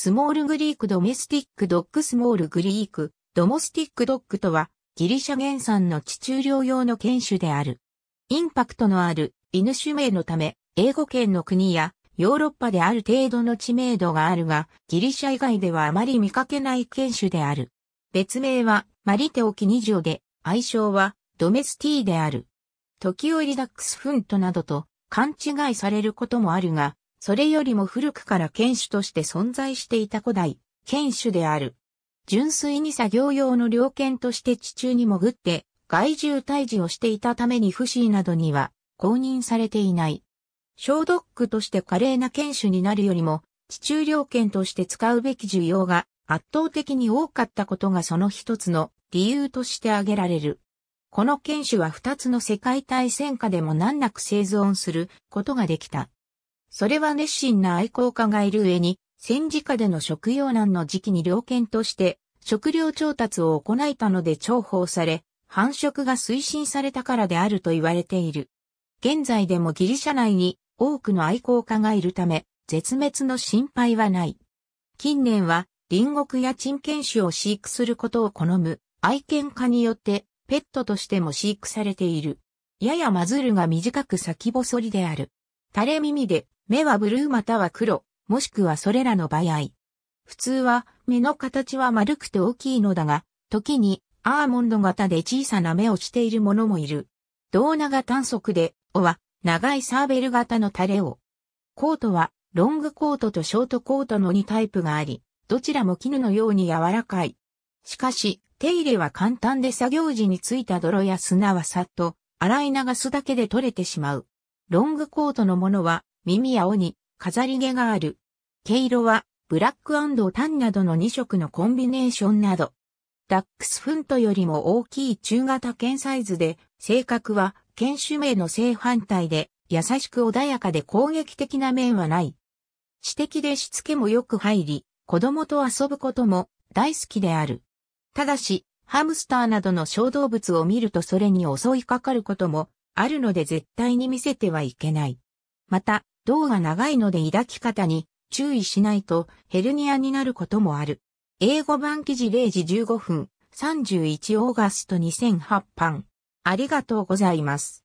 スモールグリークドメスティックドッグスモールグリークドモスティックドッグとはギリシャ原産の地中療養の犬種である。インパクトのある犬種名のため英語圏の国やヨーロッパである程度の知名度があるが、ギリシャ以外ではあまり見かけない犬種である。別名はマリテオキニジオで、愛称はドメスティーである。時折ダックスフントなどと勘違いされることもあるが、それよりも古くから犬種として存在していた古代、犬種である。純粋に作業用の猟犬として地中に潜って、害獣退治をしていたために不死などには公認されていない。小ドッグとして華麗な犬種になるよりも、地中猟犬として使うべき需要が圧倒的に多かったことがその一つの理由として挙げられる。この犬種は二つの世界大戦下でも難なく生存することができた。それは熱心な愛好家がいる上に、戦時下での食用難の時期に良犬として食料調達を行えたので重宝され、繁殖が推進されたからであると言われている。現在でもギリシャ内に多くの愛好家がいるため、絶滅の心配はない。近年は、隣国や珍犬種を飼育することを好む愛犬家によってペットとしても飼育されている。ややマズルが短く先細りである。垂れ耳で目はブルーまたは黒、もしくはそれらの場合。普通は目の形は丸くて大きいのだが、時にアーモンド型で小さな目をしているものもいる。胴長短足で、おは長いサーベル型のタレを。コートはロングコートとショートコートの2タイプがあり、どちらも絹のように柔らかい。しかし、手入れは簡単で作業時についた泥や砂はさっと洗い流すだけで取れてしまう。ロングコートのものは耳や尾に飾り毛がある。毛色はブラックタンなどの2色のコンビネーションなど。ダックスフントよりも大きい中型犬サイズで、性格は犬種名の正反対で、優しく穏やかで攻撃的な面はない。知的でしつけもよく入り、子供と遊ぶことも大好きである。ただし、ハムスターなどの小動物を見るとそれに襲いかかることもあるので絶対に見せてはいけない。また、胴が長いので抱き方に注意しないとヘルニアになることもある。英語版記事0時15分31オーガスト2008版。ありがとうございます。